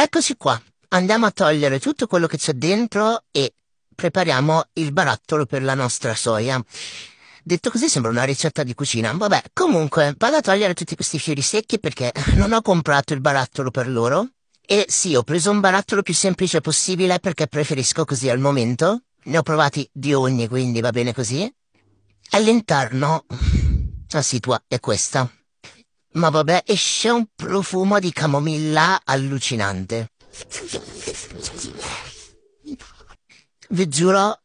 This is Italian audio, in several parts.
Eccoci qua. Andiamo a togliere tutto quello che c'è dentro e prepariamo il barattolo per la nostra soia. Detto così sembra una ricetta di cucina. Vabbè, comunque vado a togliere tutti questi fiori secchi perché non ho comprato il barattolo per loro. E sì, ho preso un barattolo più semplice possibile perché preferisco così al momento. Ne ho provati di ogni, quindi va bene così. All'interno la situa è questa. Ma vabbè, esce un profumo di camomilla allucinante. Vi giuro,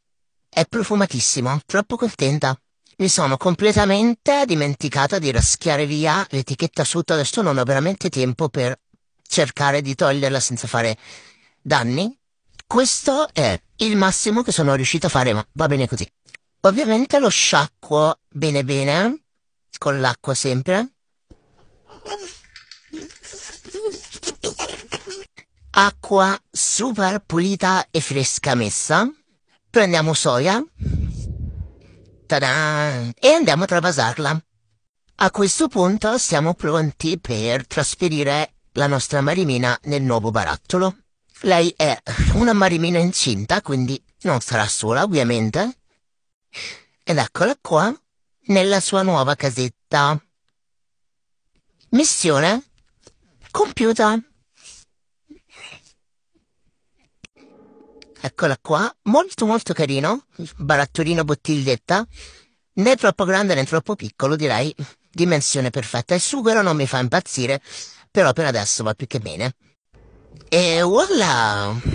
è profumatissimo, troppo contenta. Mi sono completamente dimenticata di raschiare via l'etichetta sotto, adesso non ho veramente tempo per cercare di toglierla senza fare danni. Questo è il massimo che sono riuscito a fare, ma va bene così. Ovviamente lo sciacquo bene bene, con l'acqua sempre, Acqua super pulita e fresca messa. Prendiamo soia. Tada! E andiamo a travasarla. A questo punto siamo pronti per trasferire la nostra marimina nel nuovo barattolo. Lei è una marimina incinta, quindi non sarà sola, ovviamente. Ed eccola qua, nella sua nuova casetta. Missione compiuta. Eccola qua, molto molto carino, barattolino bottiglietta, né troppo grande né troppo piccolo, direi dimensione perfetta. Il sughero non mi fa impazzire, però per adesso va più che bene. E voilà!